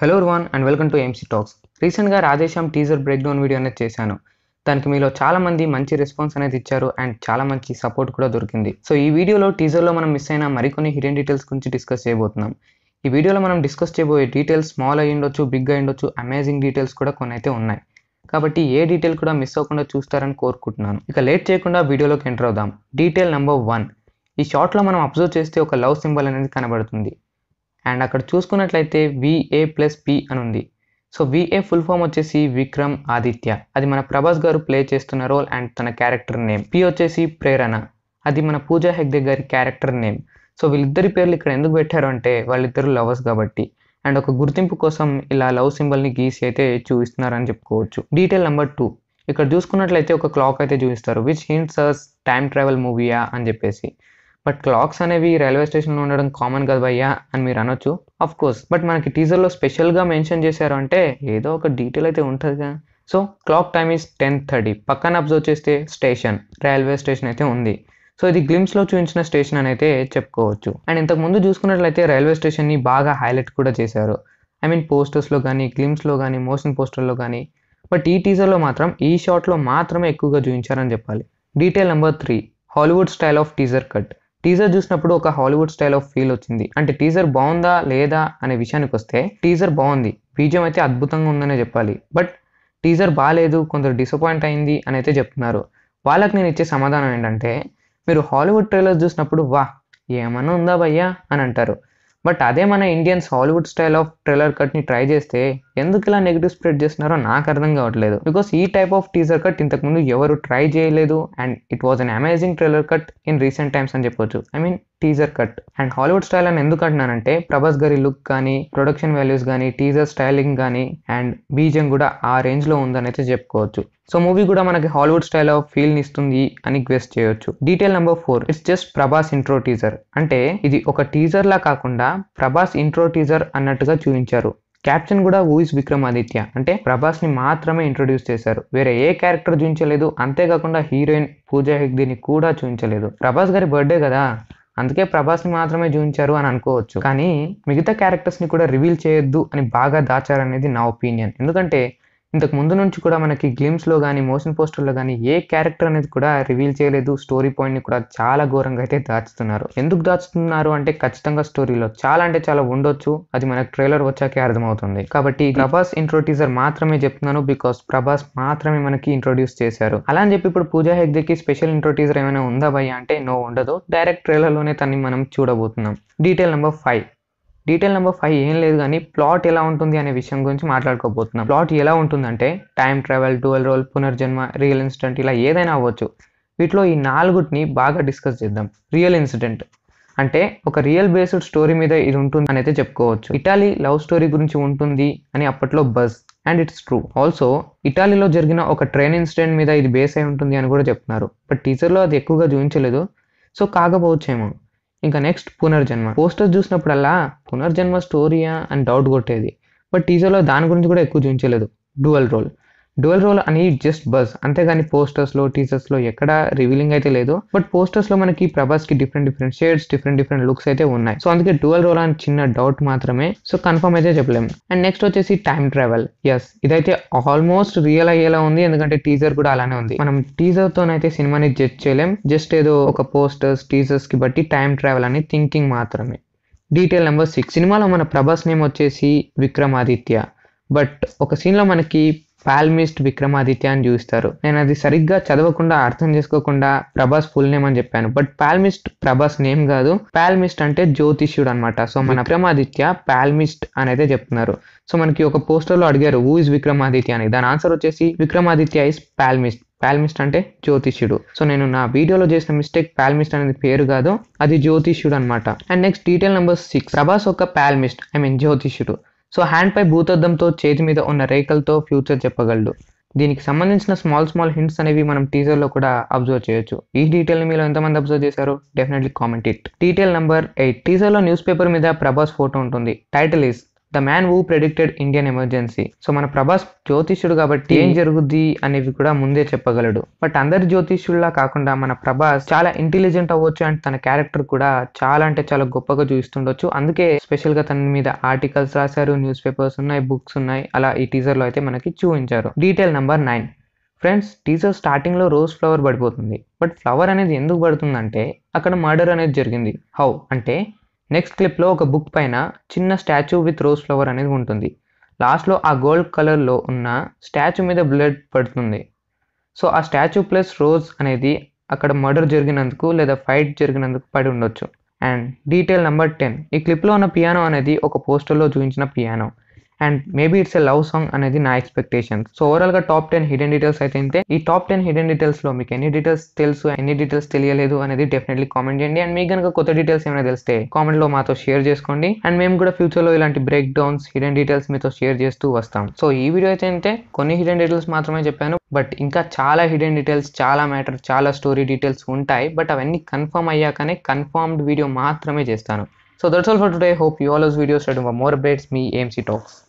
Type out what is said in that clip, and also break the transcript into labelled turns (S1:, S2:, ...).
S1: Hello Ruwan and welcome to MC talks రీసెంట్గా Radhe Shyam teaser breakdown video అనేది చేశాను దానికి మీలో చాలామంది మంచి రెస్పాన్స్ అనేది ఇచ్చారు అండ్ చాలా మంచి సపోర్ట్ కూడా దొరికింది సో ఈ వీడియోలో టీజర్లో మనం మిస్ అయిన మరికొన్ని హిడెన్ డీటెయిల్స్ గురించి డిస్కస్ చేయబోతున్నాం ఈ వీడియోలో మనం డిస్కస్ చేయబోయే డీటెయిల్స్ స్మాల్ అయ్యి ఉండొచ్చు బిగ్ అయ్యి ఉండొచ్చు అమేజింగ్ డీటెయిల్స్ కూడా కొన్ని అయితే ఉన్నాయి కాబట్టి ఏ డీటెయిల్ కూడా మిస్ అవ్వకుండా చూస్తారని కోరుకుంటున్నాను ఇక లేట్ చేయకుండా వీడియోలోకి ఎంటర్ అవుదాం డీటెయిల్ నెంబర్ వన్ ఈ షార్ట్లో మనం అబ్జర్వ్ చేస్తే ఒక లవ్ సింబల్ అనేది కనబడుతుంది అండ్ అక్కడ చూసుకున్నట్లయితే విఏ ప్లస్ పి అని ఉంది సో విఏ ఫుల్ ఫామ్ వచ్చేసి విక్రమ్ ఆదిత్య అది మన ప్రభాస్ గారు ప్లే చేస్తున్న రోల్ అండ్ తన క్యారెక్టర్ నేమ్ పి వచ్చేసి ప్రేరణ అది మన పూజా హెగ్దే గారి క్యారెక్టర్ నేమ్ సో వీళ్ళిద్దరి పేర్లు ఇక్కడ ఎందుకు పెట్టారు అంటే వాళ్ళిద్దరు లవర్స్ కాబట్టి అండ్ ఒక గుర్తింపు కోసం ఇలా లవ్ సింబల్ని గీసి అయితే చూపిస్తున్నారని చెప్పుకోవచ్చు డీటెయిల్ నెంబర్ టూ ఇక్కడ చూసుకున్నట్లయితే ఒక క్లాక్ అయితే చూపిస్తారు which hints as time travel మూవీయా అని చెప్పేసి బట్ క్లాక్స్ అనేవి రైల్వే స్టేషన్లో ఉండడం కామన్ కదా భయ్యా అని మీరు అనొచ్చు అఫ్ కోర్స్ బట్ మనకి టీజర్లో స్పెషల్గా మెన్షన్ చేశారు అంటే ఏదో ఒక డీటెయిల్ అయితే ఉంటుందిగా so clock time is ten thirty పక్కన అబ్జర్వ్ చేస్తే స్టేషన్ రైల్వే స్టేషన్ అయితే ఉంది సో ఇది గ్లిమ్స్లో చూపించిన స్టేషన్ అని అయితే చెప్పుకోవచ్చు అండ్ ఇంతకుముందు చూసుకున్నట్లయితే రైల్వే స్టేషన్ని బాగా హైలైట్ కూడా చేశారు ఐ మీన్ పోస్టర్స్లో కానీ గ్లిమ్స్లో కానీ మోషన్ పోస్టర్లో కానీ బట్ ఈ టీజర్లో మాత్రం ఈ షాట్లో మాత్రమే ఎక్కువగా చూపించారని చెప్పాలి detail number three Hollywood style of teaser cut teaser చూసినప్పుడు ఒక హాలీవుడ్ స్టైల్ ఆఫ్ ఫీల్ వచ్చింది అంటే టీజర్ బాగుందా లేదా అనే విషయానికి వస్తే టీజర్ బాగుంది బీజం అయితే అద్భుతంగా ఉందనే చెప్పాలి బట్ టీజర్ బాగాలేదు కొందరు డిసప్పాయింట్ అయింది అని అయితే చెప్తున్నారు వాళ్ళకి నేను ఇచ్చే సమాధానం ఏంటంటే మీరు హాలీవుడ్ ట్రైలర్ చూసినప్పుడు వా ఏమన్నా ఉందా భయ్యా అని అంటారు బట్ అదే మన Indians Hollywood style of trailer కట్ని ట్రై చేస్తే ఎందుకు ఇలా నెగిటివ్ స్ప్రెడ్ చేస్తున్నారో నాకు అర్థం కావట్లేదు బికాస్ ఈ టైప్ ఆఫ్ టీజర్ కట్ ఇంతకుముందు ఎవరు ట్రై చేయలేదు and it was an amazing trailer cut in recent times అని చెప్పొచ్చు I mean teaser cut and Hollywood style అని ఎందుకు అంటున్నానంటే ప్రభాస్ గారి లుక్ కానీ ప్రొడక్షన్ వాల్యూస్ కానీ టీజర్ స్టైలింగ్ కానీ అండ్ బీజం కూడా ఆ లో ఉందని అయితే చెప్పుకోవచ్చు సో మూవీ కూడా మనకి హాలీవుడ్ స్టైల్ ఆఫ్ ఫీల్ ఇస్తుంది అని క్వెస్ట్ చేయొచ్చు detail number four it's just Prabhas intro teaser అంటే ఇది ఒక టీజర్ లా కాకుండా ప్రభాస్ ఇంట్రో టీజర్ అన్నట్టుగా చూపించారు క్యాప్షన్ కూడా ఊయిస్ విక్రమాదిత్య అంటే ప్రభాస్ని మాత్రమే ఇంట్రొడ్యూస్ చేశారు వేరే ఏ క్యారెక్టర్ చూపించలేదు అంతేకాకుండా హీరోయిన్ పూజా హెగ్దీని కూడా చూపించలేదు ప్రభాస్ గారి బర్త్డే కదా అందుకే ప్రభాస్ ని మాత్రమే చూపించారు అని అనుకోవచ్చు కానీ మిగతా క్యారెక్టర్స్ని కూడా రివీల్ చేయొద్దు అని బాగా దాచారనేది నా ఒపీనియన్ ఎందుకంటే ఇంతకు ముందు నుంచి కూడా మనకి గేమ్స్లో కానీ మోషన్ పోస్టర్లో కానీ ఏ క్యారెక్టర్ అనేది కూడా రివీల్ చేయలేదు స్టోరీ పాయింట్ని కూడా చాలా ఘోరంగా అయితే దాచుతున్నారు ఎందుకు దాచుతున్నారు అంటే ఖచ్చితంగా స్టోరీలో చాలా అంటే చాలా ఉండొచ్చు అది మనకు ట్రైలర్ వచ్చాకే అర్థమవుతుంది కాబట్టి ప్రభాస్ ఇంట్రో టీజర్ మాత్రమే చెప్తున్నాను బికాస్ ప్రభాస్ మాత్రమే మనకి ఇంట్రొడ్యూస్ చేశారు అలా అని చెప్పి ఇప్పుడు పూజా హెగ్దేకి స్పెషల్ ఇంట్రో టీజర్ ఏమైనా ఉందా భయ్య అంటే నో ఉండదు డైరెక్ట్ ట్రైలర్లోనే తన్ని మనం చూడబోతున్నాం detail number five detail number five ఏం లేదు కానీ ప్లాట్ ఎలా ఉంటుంది అనే విషయం గురించి మాట్లాడుకోబోతున్నాం ప్లాట్ ఎలా ఉంటుందంటే టైం ట్రావెల్ డ్యూయల్ రోల్ పునర్జన్మ రియల్ ఇన్సిడెంట్ ఇలా ఏదైనా అవ్వచ్చు వీటిలో ఈ నాలుగుటిని బాగా డిస్కస్ చేద్దాం రియల్ ఇన్సిడెంట్ అంటే ఒక రియల్ బేస్డ్ స్టోరీ మీద ఇది ఉంటుంది అని అయితే చెప్పుకోవచ్చు ఇటాలీ లవ్ స్టోరీ గురించి ఉంటుంది అని అప్పట్లో buzz and it's true also ఇటాలీలో జరిగిన ఒక ట్రైన్ ఇన్సిడెంట్ మీద ఇది బేస్ అయి ఉంటుంది అని కూడా చెప్తున్నారు బట్ టీచర్లో అది ఎక్కువగా చూపించలేదు సో కాకపోవచ్చేమో ఇంకా నెక్స్ట్ పునర్జన్మ పోస్టర్ చూసినప్పుడల్లా పునర్జన్మ స్టోరీయా అని డౌట్ కొట్టేది బట్ టీజర్లో దాని గురించి కూడా ఎక్కువ చూపించలేదు డ్యూయల్ రోల్ డ్యువల్ రోల్ అని జస్ట్ బస్ అంతేగాని పోస్టర్స్లో టీజర్స్లో ఎక్కడ రివీలింగ్ అయితే లేదు బట్ పోస్టర్స్లో మనకి ప్రభాస్కి different different shades different different looks అయితే ఉన్నాయి సో అందుకే డ్యువల్ రోల్ అని చిన్న డౌట్ మాత్రమే సో కన్ఫర్మ్ అయితే చెప్పలేము అండ్ నెక్స్ట్ వచ్చేసి టైం ట్రావెల్ ఎస్ ఇదైతే ఆల్మోస్ట్ రియల్ అయ్యేలా ఉంది ఎందుకంటే టీజర్ కూడా అలానే ఉంది మనం టీజర్ తోనైతే సినిమాని జడ్జ్ చేయలేం జస్ట్ ఏదో ఒక పోస్టర్స్ టీజర్స్ కి బట్టి టైం ట్రావెల్ అని థింకింగ్ మాత్రమే డీటెయిల్ నెంబర్ సిక్స్ సినిమాలో మన ప్రభాస్ నేమ్ వచ్చేసి విక్రమాదిత్య బట్ ఒక సీన్లో మనకి పాల్మిస్ట్ విక్రమాదిత్య అని చూస్తారు నేను అది సరిగ్గా చదవకుండా అర్థం చేసుకోకుండా ప్రభాస్ ఫుల్ నేమ్ అని చెప్పాను బట్ పాల్మిస్ట్ ప్రభాస్ నేమ్ కాదు పాల్మిస్ట్ అంటే జ్యోతిష్యుడు అనమాట సో మన విక్రమాదిత్య పాల్మిస్ట్ అనేది చెప్తున్నారు సో మనకి ఒక పోస్టర్లో అడిగారు హూ ఇస్ విక్రమాదిత్య అని దాని ఆన్సర్ వచ్చేసి విక్రమాదిత్య ఇస్ పాల్మిస్ట్ పాల్మిస్ట్ అంటే జ్యోతిష్యుడు సో నేను నా వీడియోలో చేసిన మిస్టేక్ పాల్మిస్ట్ అనేది పేరు కాదు అది జ్యోతిష్యుడు అనమాట and next detail number six Prabhas ఒక పాల్మిస్ట్ ఐ మీన్ జ్యోతిష్యుడు సో హ్యాండ్పై భూతద్దంతో చేతి మీద ఉన్న రేఖలతో ఫ్యూచర్ చెప్పగలడు దీనికి సంబంధించిన స్మాల్ స్మాల్ హింట్స్ అనేవి మనం టీజర్లో కూడా అబ్జర్వ్ చేయొచ్చు ఈ డీటెయిల్ని మీరు ఎంతమంది అబ్జర్వ్ చేశారు definitely comment it detail number eight టీజర్లో న్యూస్ పేపర్ మీద ప్రభాస్ ఫోటో ఉంటుంది title is the man who predicted Indian emergency so మన ప్రభాస్ జ్యోతిష్యుడు కాబట్టి ఏం hmm. జరుగుద్ది అనేవి కూడా ముందే చెప్పగలడు బట్ అందరి జ్యోతిష్యుల్లా కాకుండా మన ప్రభాస్ చాలా ఇంటెలిజెంట్ అవ్వచ్చు అండ్ తన క్యారెక్టర్ కూడా చాలా అంటే చాలా గొప్పగా చూస్తుండొచ్చు అందుకే స్పెషల్ గా తన మీద ఆర్టికల్స్ రాశారు న్యూస్ పేపర్స్ ఉన్నాయి బుక్స్ ఉన్నాయి అలా ఈ టీజర్ లో అయితే మనకి చూపించారు detail number nine friends teaser starting లో రోజ్ ఫ్లవర్ పడిపోతుంది బట్ ఫ్లవర్ అనేది ఎందుకు పడుతుందంటే అక్కడ మర్డర్ అనేది జరిగింది హౌ అంటే నెక్స్ట్ క్లిప్లో ఒక బుక్ పైన చిన్న స్టాచ్యూ విత్ రోజ్ ఫ్లవర్ అనేది ఉంటుంది లాస్ట్లో ఆ గోల్డ్ కలర్లో ఉన్న స్టాచ్యూ మీద బ్లడ్ పడుతుంది సో ఆ స్టాచ్యూ ప్లస్ రోజ్ అనేది అక్కడ మర్డర్ జరిగినందుకు లేదా ఫైట్ జరిగినందుకు పడి ఉండొచ్చు అండ్ డీటెయిల్ నెంబర్ టెన్ ఈ క్లిప్లో ఉన్న పియానో అనేది ఒక పోస్టర్లో చూపించిన piano and maybe it's a love song అనేది నా ఎక్స్పెక్టేషన్ సో ఓవరాల్గా టాప్ టెన్ హిడెన్ డీటెయిల్స్ అయితే ఈ టాప్ టెన్ హిడెన్ డీటెయిల్స్లో మీకు ఎన్ని డీటెయిల్స్ తెలుసు ఎన్ని డీటెయిల్స్ తెలియలేదు అనేది డెఫినెట్లీ కామెంట్ చేయండి అండ్ మీకు కనుక కొత్త డీటెయిల్స్ ఏమైనా తెలిస్తే కామెంట్లో మాతో షేర్ చేసుకోండి అండ్ మేము కూడా ఫ్యూచర్లో ఇలాంటి బ్రేక్ డౌన్స్ హిడెన్ డీటెయిల్స్ మీతో షేర్ చేస్తూ వస్తాం సో ఈ వీడియో అయితే కొన్ని హిడెన్ డీటెయిల్స్ మాత్రమే చెప్పాను బట్ ఇంకా చాలా హిడెన్ డీటెయిల్స్ చాలా మ్యాటర్ చాలా స్టోరీ డీటెయిల్స్ ఉంటాయి బట్ అవన్నీ కన్ఫర్మ్ అయ్యాకనే కన్ఫర్మ్డ్ వీడియో మాత్రమే చేస్తాను So that's all for today. Hope you all those videos tuned for more updates. Me AMC Talks.